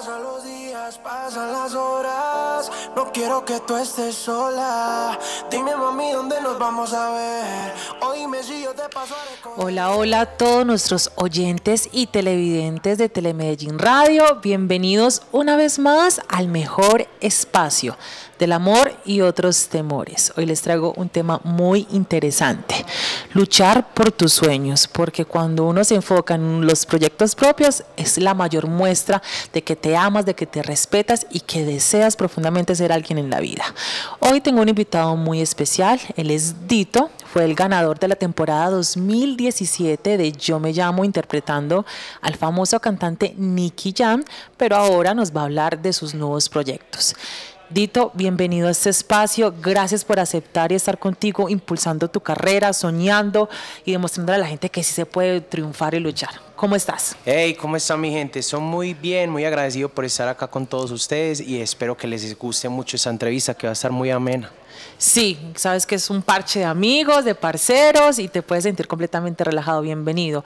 Pasan los días, pasan las horas. No quiero que tú estés sola. Dime, mami, ¿dónde nos vamos a ver? Hola, hola a todos nuestros oyentes y televidentes de Telemedellín Radio. Bienvenidos una vez más al mejor espacio del amor y otros temores. Hoy les traigo un tema muy interesante. Luchar por tus sueños, porque cuando uno se enfoca en los proyectos propios es la mayor muestra de que te amas, de que te respetas y que deseas profundamente ser alguien en la vida. Hoy tengo un invitado muy especial, él es Dito, fue el ganador de la temporada 2017 de Yo Me Llamo interpretando al famoso cantante Nicky Jam, pero ahora nos va a hablar de sus nuevos proyectos. Dito, bienvenido a este espacio. Gracias por aceptar y estar contigo, impulsando tu carrera, soñando y demostrando a la gente que sí se puede triunfar y luchar. ¿Cómo estás? Hey, ¿cómo están mi gente? Son muy bien, muy agradecido por estar acá con todos ustedes y espero que les guste mucho esta entrevista que va a estar muy amena. Sí, sabes que es un parche de amigos, de parceros y te puedes sentir completamente relajado. Bienvenido.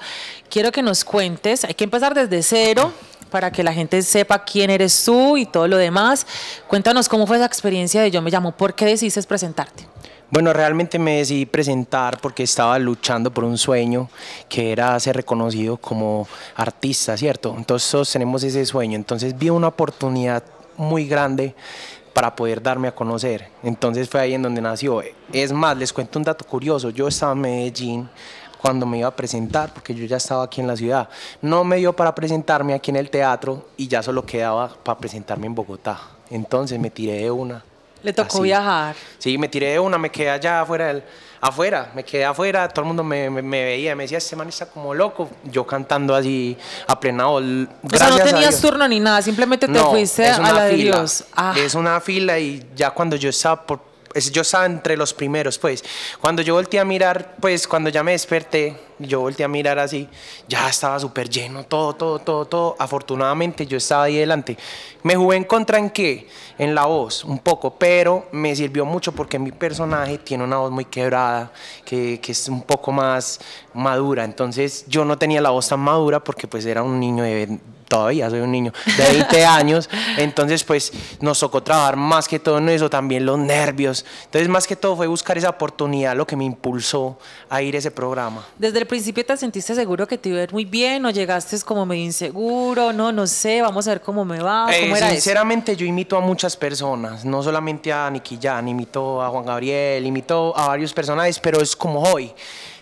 Quiero que nos cuentes, hay que empezar desde cero para que la gente sepa quién eres tú y todo lo demás. Cuéntanos cómo fue esa experiencia de Yo Me Llamo, ¿por qué decidiste presentarte? Bueno, realmente me decidí presentar porque estaba luchando por un sueño que era ser reconocido como artista, ¿cierto? Entonces todos tenemos ese sueño, entonces vi una oportunidad muy grande para poder darme a conocer. Entonces fue ahí en donde nació. Es más, les cuento un dato curioso, yo estaba en Medellín cuando me iba a presentar, porque yo ya estaba aquí en la ciudad. No me dio para presentarme aquí en el teatro y ya solo quedaba para presentarme en Bogotá. Entonces me tiré de una le tocó viajar. Sí, me tiré de una, me quedé allá afuera afuera, me quedé afuera, todo el mundo me, veía, me decía, este man está como loco, yo cantando así a plena O sea, no tenías turno ni nada, simplemente te fuiste a la de Dios. Ah. Es una fila y ya cuando yo estaba por, yo estaba entre los primeros, pues, cuando yo volteé a mirar, pues, cuando ya me desperté, yo volteé a mirar así, ya estaba súper lleno, todo, todo, todo, todo. Afortunadamente yo estaba ahí delante. Me jugué en contra en qué? En la voz, un poco, pero me sirvió mucho porque mi personaje tiene una voz muy quebrada, que, que es un poco más madura. Entonces yo no tenía la voz tan madura porque pues era un niño de todavía soy un niño de 20 años, entonces pues nos tocó trabajar más que todo en eso, también los nervios. Entonces más que todo fue buscar esa oportunidad, lo que me impulsó a ir a ese programa. Desde al principio te sentiste seguro que te iba a ir muy bien o llegaste como medio inseguro, no, no sé, vamos a ver cómo me va, eh, era Sinceramente yo imito a muchas personas, no solamente a Nicky Jan, imito a Juan Gabriel, imito a varios personajes, pero es como hoy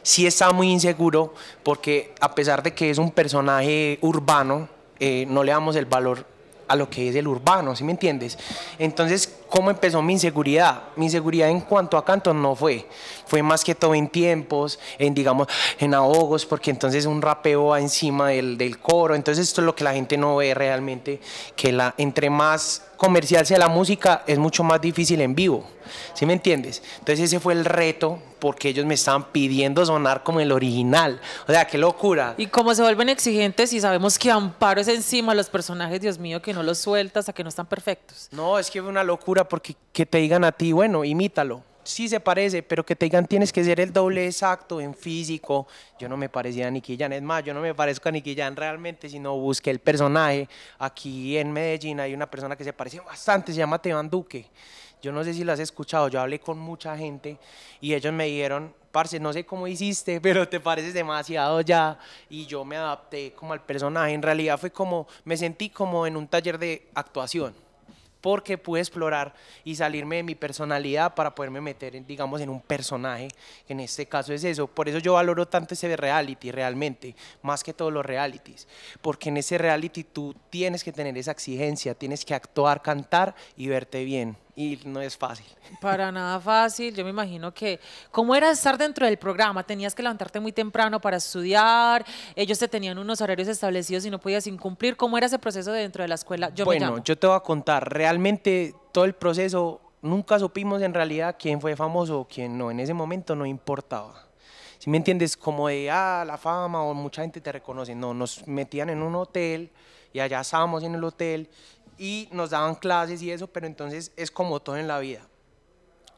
sí está muy inseguro porque a pesar de que es un personaje urbano, eh, no le damos el valor a lo que es el urbano, ¿sí me entiendes? Entonces cómo empezó mi inseguridad. Mi inseguridad en cuanto a canto no fue, fue más que todo en tiempos, en digamos, en ahogos, porque entonces un rapeo va encima del, coro, entonces esto es lo que la gente no ve realmente, que la, entre más comercial sea la música, es mucho más difícil en vivo, ¿sí me entiendes? Entonces ese fue el reto, porque ellos me estaban pidiendo sonar como el original, o sea, qué locura. Y como se vuelven exigentes y sabemos que Amparo es encima los personajes, Dios mío, que no los sueltas, a que no están perfectos. No, es que fue una locura porque que te digan a ti, bueno, imítalo. Sí se parece, pero que te digan tienes que ser el doble exacto en físico. Yo no me parecía a Nicky Jan, es más, yo no me parezco a Nicky Jan realmente, sino busqué el personaje. Aquí en Medellín hay una persona que se parece bastante, se llama Teo Duque. Yo no sé si lo has escuchado, yo hablé con mucha gente y ellos me dijeron, parce, no sé cómo hiciste, pero te pareces demasiado ya. Y yo me adapté como al personaje. En realidad fue como, me sentí como en un taller de actuación porque pude explorar y salirme de mi personalidad para poderme meter, digamos, en un personaje. En este caso es eso. Por eso yo valoro tanto ese reality realmente, más que todos los realities. Porque en ese reality tú tienes que tener esa exigencia, tienes que actuar, cantar y verte bien y no es fácil. Para nada fácil, yo me imagino que, ¿cómo era estar dentro del programa? Tenías que levantarte muy temprano para estudiar, ellos te tenían unos horarios establecidos y no podías incumplir, ¿cómo era ese proceso dentro de la escuela? Yo bueno, yo te voy a contar, realmente todo el proceso, nunca supimos en realidad quién fue famoso o quién no, en ese momento no importaba. Si me entiendes, como de, ah, la fama o mucha gente te reconoce, no, nos metían en un hotel y allá estábamos en el hotel y nos daban clases y eso, pero entonces es como todo en la vida.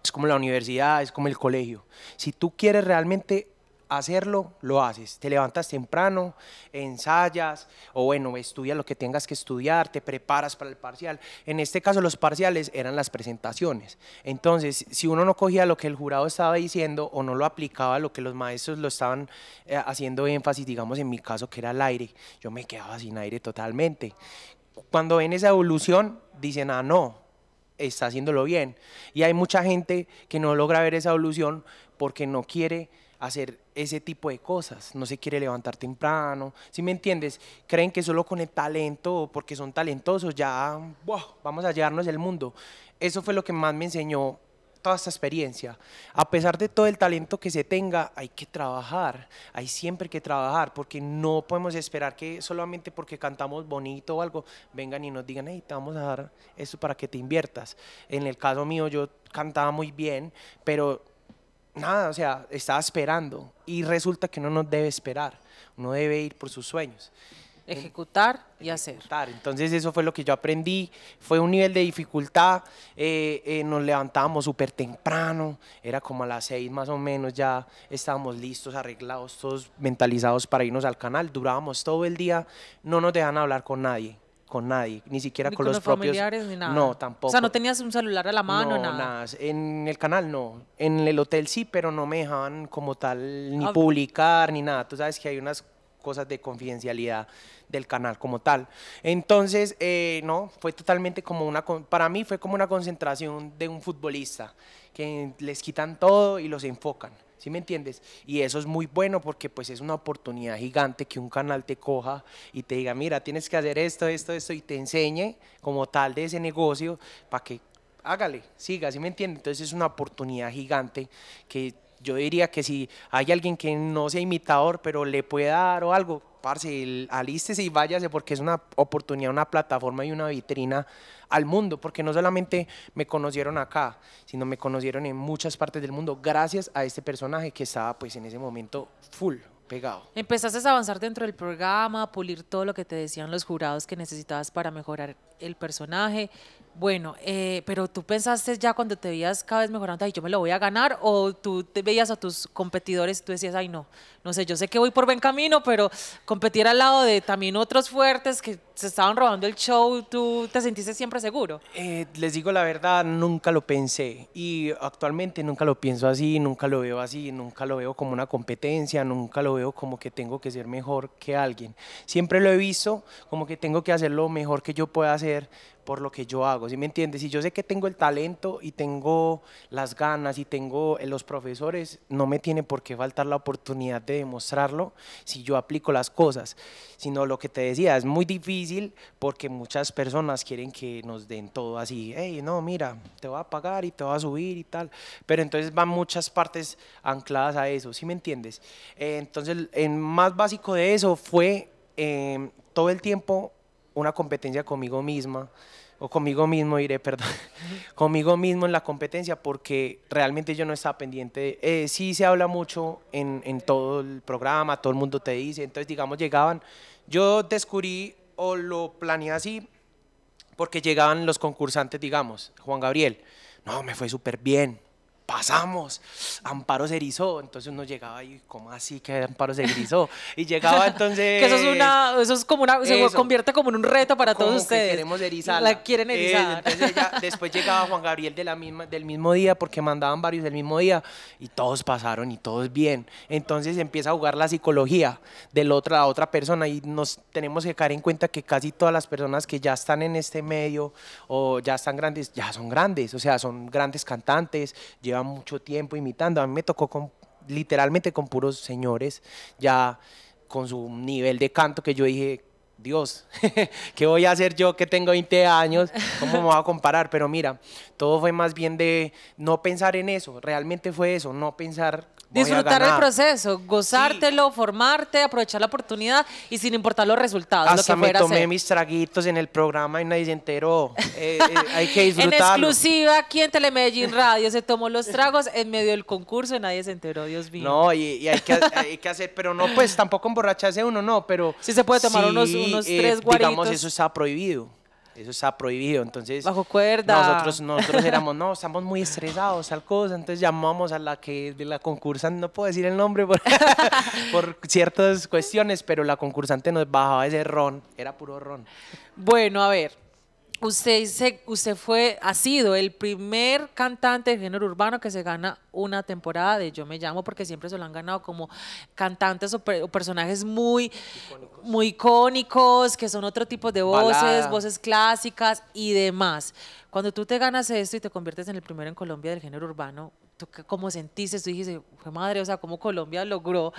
Es como la universidad, es como el colegio. Si tú quieres realmente hacerlo, lo haces. Te levantas temprano, ensayas, o bueno, estudias lo que tengas que estudiar, te preparas para el parcial. En este caso, los parciales eran las presentaciones. Entonces, si uno no cogía lo que el jurado estaba diciendo o no lo aplicaba, lo que los maestros lo estaban eh, haciendo énfasis, digamos en mi caso, que era el aire, yo me quedaba sin aire totalmente cuando ven esa evolución, dicen, ah, no, está haciéndolo bien. Y hay mucha gente que no logra ver esa evolución porque no quiere hacer ese tipo de cosas, no se quiere levantar temprano, si me entiendes? Creen que solo con el talento, porque son talentosos, ya vamos a llevarnos el mundo. Eso fue lo que más me enseñó toda esta experiencia. A pesar de todo el talento que se tenga, hay que trabajar, hay siempre que trabajar, porque no podemos esperar que solamente porque cantamos bonito o algo, vengan y nos digan, hey, te vamos a dar eso para que te inviertas. En el caso mío, yo cantaba muy bien, pero nada, o sea, estaba esperando y resulta que uno no debe esperar, uno debe ir por sus sueños ejecutar y hacer. Entonces eso fue lo que yo aprendí, fue un nivel de dificultad, eh, eh, nos levantábamos súper temprano, era como a las seis más o menos, ya estábamos listos, arreglados, todos mentalizados para irnos al canal, durábamos todo el día, no nos dejan hablar con nadie, con nadie, ni siquiera con, los, propios. familiares ni nada. No, tampoco. O sea, no tenías un celular a la mano, nada. En el canal no, en el hotel sí, pero no me dejaban como tal ni ah, publicar ni nada. Tú sabes que hay unas cosas de confidencialidad del canal como tal. Entonces, eh, no, fue totalmente como una, para mí fue como una concentración de un futbolista, que les quitan todo y los enfocan. ¿Sí me entiendes? Y eso es muy bueno porque pues es una oportunidad gigante que un canal te coja y te diga, mira, tienes que hacer esto, esto, esto, y te enseñe como tal de ese negocio para que hágale, siga, ¿sí me entiendes? Entonces es una oportunidad gigante que yo diría que si hay alguien que no sea imitador, pero le puede dar o algo, parce, alístese y váyase porque es una oportunidad, una plataforma y una vitrina al mundo, porque no solamente me conocieron acá, sino me conocieron en muchas partes del mundo gracias a este personaje que estaba pues en ese momento full, pegado. Empezaste a avanzar dentro del programa, a pulir todo lo que te decían los jurados que necesitabas para mejorar el personaje bueno, eh, pero tú pensaste ya cuando te veías cada vez mejorando, ay, yo me lo voy a ganar, o tú te veías a tus competidores y tú decías, ay, no, no sé, yo sé que voy por buen camino, pero competir al lado de también otros fuertes que se estaban robando el show, ¿tú te sentiste siempre seguro? Eh, les digo la verdad, nunca lo pensé y actualmente nunca lo pienso así, nunca lo veo así, nunca lo veo como una competencia, nunca lo veo como que tengo que ser mejor que alguien. Siempre lo he visto como que tengo que hacer lo mejor que yo pueda hacer por lo que yo hago, ¿sí me entiendes? Si yo sé que tengo el talento y tengo las ganas y tengo eh, los profesores, no me tiene por qué faltar la oportunidad de demostrarlo si yo aplico las cosas, sino lo que te decía, es muy difícil porque muchas personas quieren que nos den todo así, hey, no, mira, te voy a pagar y te voy a subir y tal, pero entonces van muchas partes ancladas a eso, ¿sí me entiendes? Eh, entonces, el más básico de eso fue eh, todo el tiempo una competencia conmigo misma o conmigo mismo, iré, perdón, conmigo mismo en la competencia porque realmente yo no estaba pendiente. Eh, sí se habla mucho en, en, todo el programa, todo el mundo te dice, entonces digamos llegaban, yo descubrí o lo planeé así porque llegaban los concursantes, digamos, Juan Gabriel, no, me fue súper bien, pasamos, Amparo se erizó, entonces uno llegaba y como así que Amparo se erizó? Y llegaba entonces... que eso es como una, se convierte como en un reto para todos ustedes. La quieren erizar. después llegaba Juan Gabriel del mismo día, porque mandaban varios del mismo día, y todos pasaron y todos bien. Entonces empieza a jugar la psicología de la otra, la otra persona, y nos tenemos que caer en cuenta que casi todas las personas que ya están en este medio, o ya están grandes, ya son grandes, o sea, son grandes cantantes, mucho tiempo imitando. A mí me tocó literalmente con puros señores, ya con su nivel de canto que yo dije, Dios, ¿qué voy a hacer yo que tengo 20 años? ¿Cómo me voy a comparar? Pero mira, todo fue más bien de no pensar en eso, realmente fue eso, no pensar Disfrutar el proceso, gozártelo, formarte, aprovechar la oportunidad y sin importar los resultados. Hasta lo que me tomé mis traguitos en el programa y nadie se enteró. Eh, eh, hay que disfrutar. En exclusiva aquí en Telemedellín Radio se tomó los tragos en medio del concurso y nadie se enteró, Dios mío. No, y, hay, que, hacer, pero no, pues tampoco emborracharse uno, no, pero... Sí se puede tomar unos, unos eh, tres guaritos. Digamos, eso está prohibido. Eso está prohibido. Entonces, bajo cuerda. Nosotros, nosotros éramos, no, estamos muy estresados, tal cosa. Entonces llamamos a la que de la concursante, no puedo decir el nombre por, por ciertas cuestiones, pero la concursante nos bajaba ese ron, era puro ron. Bueno, a ver, usted, usted fue, ha sido el primer cantante de género urbano que se gana una temporada de Yo Me Llamo, porque siempre se lo han ganado como cantantes o, personajes muy icónicos. muy icónicos, que son otro tipo de voces, voces clásicas y demás. Cuando tú te ganas esto y te conviertes en el primero en Colombia del género urbano, ¿tú cómo sentiste? Tú dijiste, fue madre, o sea, ¿cómo Colombia logró?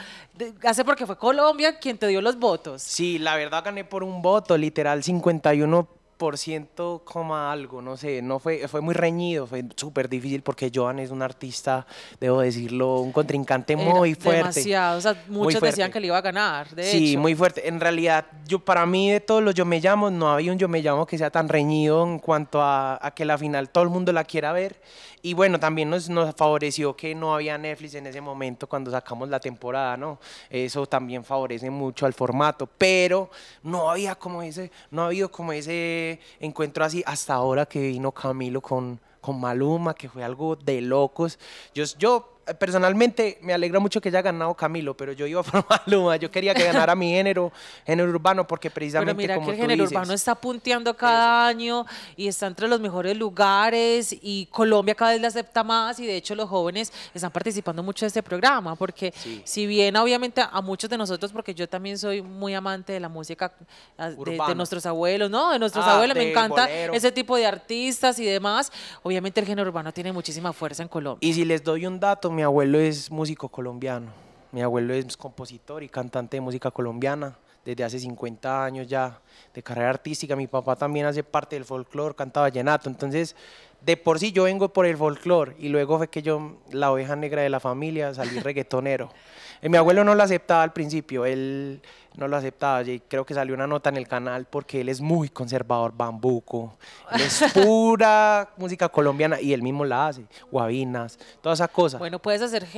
Hace porque fue Colombia quien te dio los votos. Sí, la verdad gané por un voto, literal, 51 por ciento como algo, no sé, no fue, fue muy reñido, fue súper difícil porque Joan es un artista, debo decirlo, un contrincante muy fuerte. Demasiado, muchos decían que le iba a ganar, de Sí, muy fuerte. En realidad, yo para mí de todos los yo me llamo, no había un yo me llamo que sea tan reñido en cuanto a, que la final todo el mundo la quiera ver. Y bueno, también nos, nos favoreció que no había Netflix en ese momento cuando sacamos la temporada, ¿no? Eso también favorece mucho al formato, pero no había como ese, no ha habido como ese encuentro así hasta ahora que vino Camilo con, con Maluma, que fue algo de locos. yo personalmente me alegra mucho que haya ganado Camilo, pero yo iba a formar Luma yo quería que ganara mi género, género urbano, porque precisamente pero mira que el género urbano está punteando cada año y está entre los mejores lugares y Colombia cada vez le acepta más y de hecho los jóvenes están participando mucho de este programa, porque si bien obviamente a muchos de nosotros, porque yo también soy muy amante de la música ah, de, nuestros abuelos, ¿no? De nuestros ah, abuelos, me encanta ese tipo de artistas y demás, obviamente el género urbano tiene muchísima fuerza en Colombia. Y si les doy un dato, mi abuelo es músico colombiano. Mi abuelo es compositor y cantante de música colombiana desde hace 50 años ya de carrera artística. Mi papá también hace parte del folclore, canta vallenato. Entonces, de por sí yo vengo por el folclore y luego fue que yo, la oveja negra de la familia, salí reggaetonero. Eh, mi abuelo no lo aceptaba al principio. Él no lo aceptaba. Y creo que salió una nota en el canal porque él es muy conservador, bambuco. es pura música colombiana y él mismo la hace. guavinas todas esas cosas. Bueno, puedes hacer un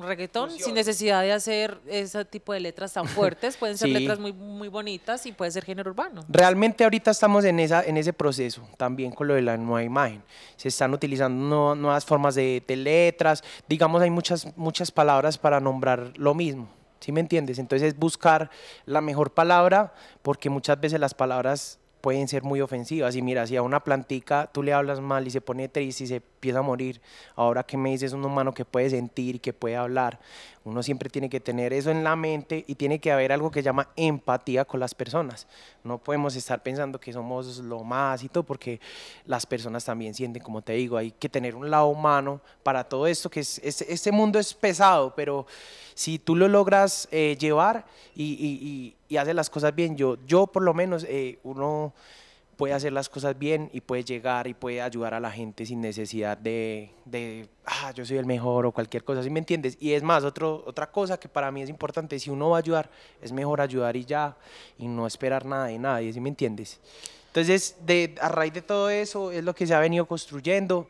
eh, reggaetón sin necesidad de hacer ese tipo de letras tan fuertes. Pueden ser letras muy, muy bonitas y puede ser género urbano. Realmente ahorita estamos en, esa, en ese proceso también con lo de la nueva imagen. Se están utilizando nuevas formas de, de letras. Digamos, hay muchas, muchas palabras para nombrar lo mismo. ¿sí me entiendes? Entonces es buscar la mejor palabra porque muchas veces las palabras pueden ser muy ofensivas y mira, si a una plantica tú le hablas mal y se pone triste y se empieza a morir, ahora que me dices un humano que puede sentir y que puede hablar, uno siempre tiene que tener eso en la mente y tiene que haber algo que se llama empatía con las personas, no podemos estar pensando que somos lo más y todo, porque las personas también sienten, como te digo, hay que tener un lado humano para todo esto, que es, este mundo es pesado, pero si tú lo logras eh, llevar y, y, las cosas bien, yo, yo por lo menos, eh, uno puede hacer las cosas bien y puede llegar y puede ayudar a la gente sin necesidad de, de ah, yo soy el mejor o cualquier cosa, ¿sí me entiendes? Y es más, otro, otra cosa que para mí es importante, si uno va a ayudar, es mejor ayudar y ya, y no esperar nada de nadie, ¿sí me entiendes? Entonces, de, a raíz de todo eso, es lo que se ha venido construyendo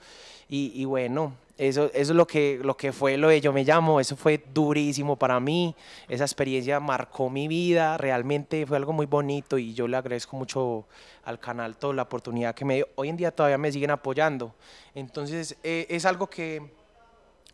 y, y bueno, eso, eso, es lo que, lo que fue lo de Yo Me Llamo, eso fue durísimo para mí, esa experiencia marcó mi vida, realmente fue algo muy bonito y yo le agradezco mucho al canal toda la oportunidad que me dio. Hoy en día todavía me siguen apoyando, entonces eh, es algo que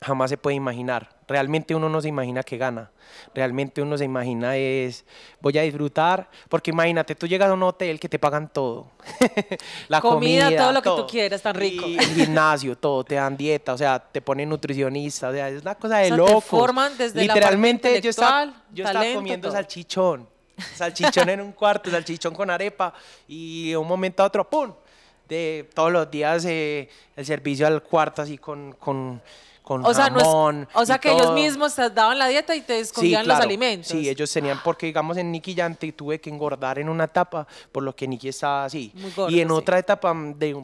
jamás se puede imaginar. Realmente uno no se imagina que gana. Realmente uno se imagina es, voy a disfrutar, porque imagínate, tú llegas a un hotel que te pagan todo. la comida, todo lo que tú quieras, tan rico. Y, el gimnasio, todo, te dan dieta, o sea, te ponen nutricionista, o sea, es una cosa de loco. Te forman desde Literalmente la yo estaba, yo estaba comiendo salchichón, salchichón en un cuarto, salchichón con arepa y un momento a otro, ¡pum! De todos los días eh, el servicio al cuarto así con, con o sea, o sea, que ellos mismos te daban la dieta y te escondían los alimentos. Sí, ellos tenían, porque digamos en Nicky Yante tuve que engordar en una etapa, por lo que Nicky estaba así. Muy gordo, y en otra etapa,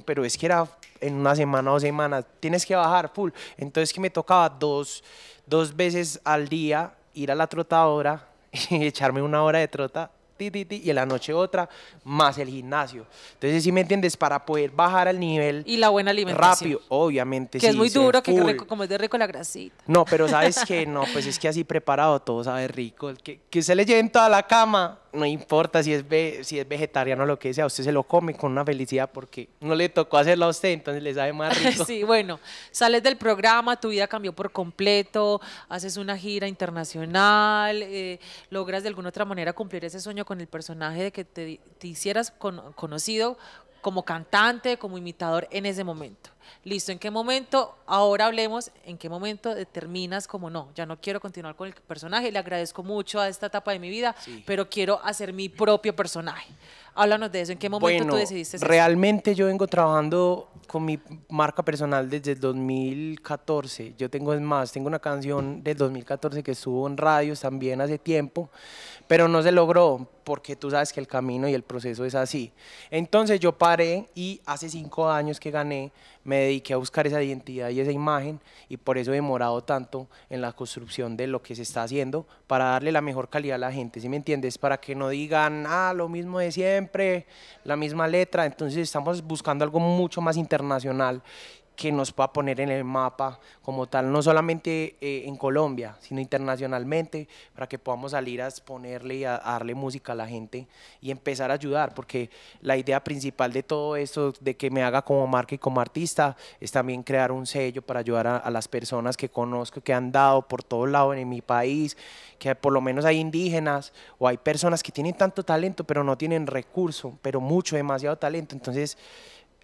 pero es que era en una semana o semanas, tienes que bajar full. Entonces que me tocaba dos, dos veces al día ir a la trotadora y echarme una hora de trota y en la noche otra, más el gimnasio. Entonces, si me entiendes, para poder bajar al nivel. Y la buena alimentación. Rápido, obviamente. Que es muy duro, que rico, como es de rico la grasita. No, pero sabes que no, pues es que así preparado todo sabe rico. que, que se le lleven toda la cama, no importa si es, ve, si es vegetariano o lo que sea, usted se lo come con una felicidad porque no le tocó hacerlo a usted, entonces le sabe más rico. sí, bueno, sales del programa, tu vida cambió por completo, haces una gira internacional, eh, logras de alguna otra manera cumplir ese sueño con el personaje de que te, te hicieras conocido como cantante, como imitador en ese momento. Listo, ¿en qué momento? Ahora hablemos, ¿en qué momento determinas como no? Ya no quiero continuar con el personaje, le agradezco mucho a esta etapa de mi vida, pero quiero hacer mi propio personaje. Háblanos de eso, ¿en qué momento tú decidiste eso? Realmente yo vengo trabajando con mi marca personal desde el 2014. Yo tengo, es más, tengo una canción del 2014 que estuvo en radios también hace tiempo, pero no se logró porque tú sabes que el camino y el proceso es así. Entonces yo paré y hace cinco años que gané me dediqué a buscar esa identidad y esa imagen y por eso he demorado tanto en la construcción de lo que se está haciendo para darle la mejor calidad a la gente, ¿sí me entiendes? Para que no digan, ah, lo mismo de siempre, la misma letra, entonces estamos buscando algo mucho más internacional que nos pueda poner en el mapa como tal, no solamente eh, en Colombia, sino internacionalmente, para que podamos salir a exponerle y a, darle música a la gente y empezar a ayudar, porque la idea principal de todo esto, de que me haga como marca y como artista, es también crear un sello para ayudar a, las personas que conozco, que han dado por todos lados en mi país, que por lo menos hay indígenas o hay personas que tienen tanto talento, pero no tienen recurso, pero mucho, demasiado talento. Entonces,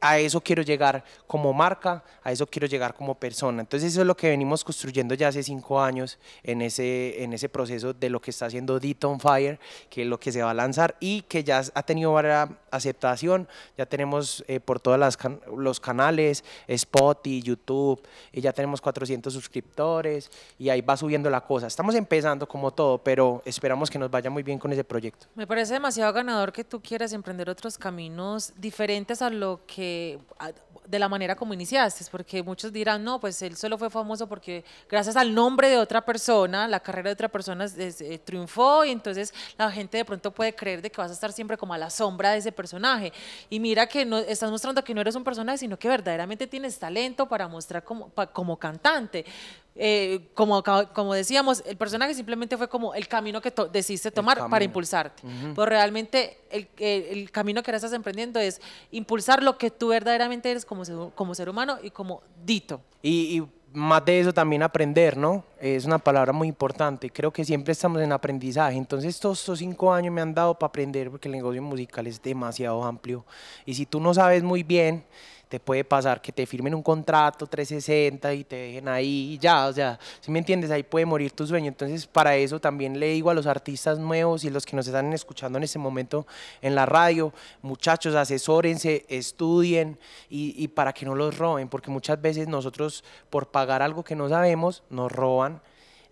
a eso quiero llegar como marca, a eso quiero llegar como persona. Entonces eso es lo que venimos construyendo ya hace cinco años en ese, en ese proceso de lo que está haciendo Deton Fire, que es lo que se va a lanzar y que ya ha tenido varias aceptación. Ya tenemos eh, por todos can los canales, Spotify, YouTube, y ya tenemos 400 suscriptores y ahí va subiendo la cosa. Estamos empezando como todo, pero esperamos que nos vaya muy bien con ese proyecto. Me parece demasiado ganador que tú quieras emprender otros caminos diferentes a lo que de la manera como iniciaste, porque muchos dirán, no, pues él solo fue famoso porque gracias al nombre de otra persona, la carrera de otra persona eh, triunfó y entonces la gente de pronto puede creer de que vas a estar siempre como a la sombra de ese personaje. Y mira que no, estás mostrando que no eres un personaje, sino que verdaderamente tienes talento para mostrar como, como cantante. Eh, como, como decíamos, el personaje simplemente fue como el camino que decidiste tomar para impulsarte. Pero realmente el, el, camino que ahora estás emprendiendo es impulsar lo que tú verdaderamente eres como ser, como ser humano y como dito. Y, y más de eso también aprender, ¿no? Es una palabra muy importante. Creo que siempre estamos en aprendizaje. Entonces, todos estos cinco años me han dado para aprender porque el negocio musical es demasiado amplio. Y si tú no sabes muy bien te puede pasar que te firmen un contrato 360 y te dejen ahí y ya, o sea, si me entiendes, ahí puede morir tu sueño. Entonces, para eso también le digo a los artistas nuevos y los que nos están escuchando en este momento en la radio, muchachos, asesórense, estudien y, y para que no los roben, porque muchas veces nosotros por pagar algo que no sabemos, nos roban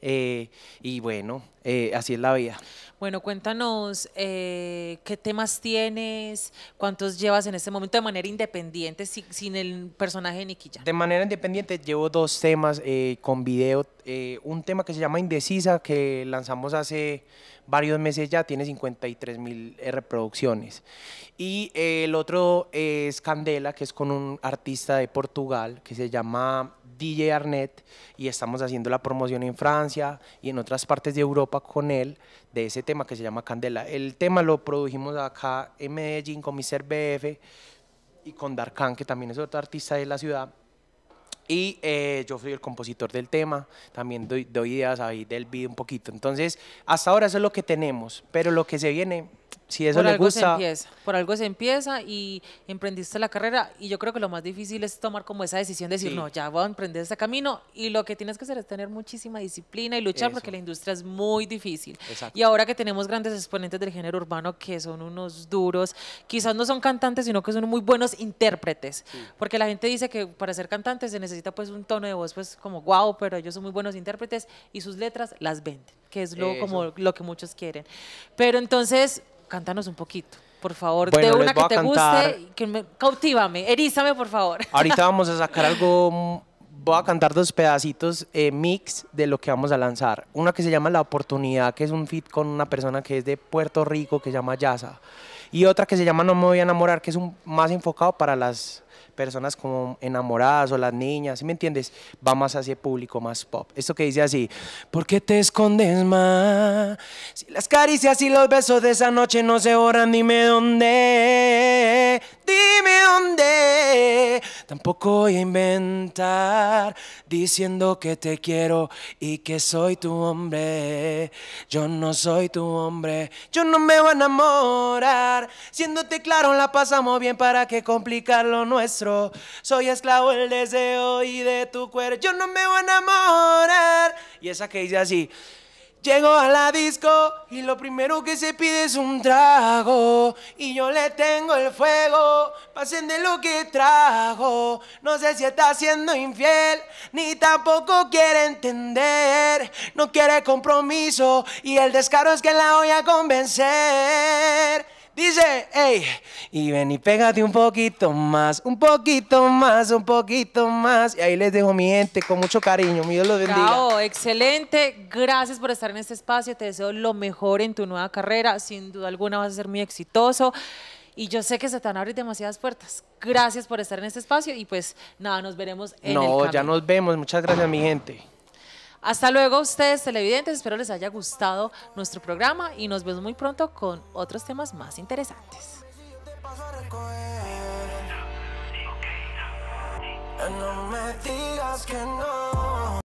eh, y bueno, eh, así es la vida. Bueno, cuéntanos eh, qué temas tienes, cuántos llevas en este momento de manera independiente, sin, el personaje de Niquilla. De manera independiente llevo dos temas con video eh, un tema que se llama Indecisa, que lanzamos hace varios meses ya, tiene 53 mil eh, reproducciones. Y eh, el otro es Candela, que es con un artista de Portugal que se llama DJ Arnet, y estamos haciendo la promoción en Francia y en otras partes de Europa con él de ese tema que se llama Candela. El tema lo produjimos acá en Medellín con Mr. BF y con Darkan, que también es otro artista de la ciudad y eh, yo fui el compositor del tema, también doy, ideas ahí del video un poquito. Entonces, hasta ahora eso es lo que tenemos, pero lo que se viene si eso por algo gusta... Se empieza, por algo se empieza y emprendiste la carrera y yo creo que lo más difícil es tomar como esa decisión de decir, no, ya voy a emprender este camino y lo que tienes que hacer es tener muchísima disciplina y luchar porque la industria es muy difícil. Y ahora que tenemos grandes exponentes del género urbano que son unos duros, quizás no son cantantes, sino que son muy buenos intérpretes, porque la gente dice que para ser cantantes se necesita pues un tono de voz pues como guau, pero ellos son muy buenos intérpretes y sus letras las venden, que es lo, como, lo que muchos quieren. Pero entonces cántanos un poquito, por favor, de una que te guste, que me... cautívame, erízame, por favor. Ahorita vamos a sacar algo, voy a cantar dos pedacitos eh, mix de lo que vamos a lanzar. Una que se llama La Oportunidad, que es un fit con una persona que es de Puerto Rico, que se llama Yasa. Y otra que se llama No me voy a enamorar, que es un, más enfocado para las personas como enamoradas o las niñas, ¿sí me entiendes? Va más hacia público más pop. Esto que dice así, ¿por qué te escondes más? Si las caricias y los besos de esa noche no se borran, dime dónde, dime dónde. Tampoco voy a inventar diciendo que te quiero y que soy tu hombre. Yo no soy tu hombre, yo no me voy a enamorar. Siéndote claro, la pasamos bien para que complicar lo nuestro. Soy esclavo del deseo y de tu cuerpo. Yo no me voy a enamorar. Y esa que dice así. Llego a la disco y lo primero que se pide es un trago. Y yo le tengo el fuego, pasen de lo que trago. No sé si está siendo infiel, ni tampoco quiere entender. No quiere compromiso y el descaro es que la voy a convencer. Dice, hey, y ven y pégate un poquito más, un poquito más, un poquito más. Y ahí les dejo mi gente con mucho cariño. Mi Dios los bendiga. Bravo, excelente. Gracias por estar en este espacio. Te deseo lo mejor en tu nueva carrera. Sin duda alguna vas a ser muy exitoso. Y yo sé que se te van a abrir demasiadas puertas. Gracias por estar en este espacio y pues nada, nos veremos en no, el No, ya nos vemos. Muchas gracias, mi gente. Hasta luego ustedes televidentes, espero les haya gustado nuestro programa y nos vemos muy pronto con otros temas más interesantes.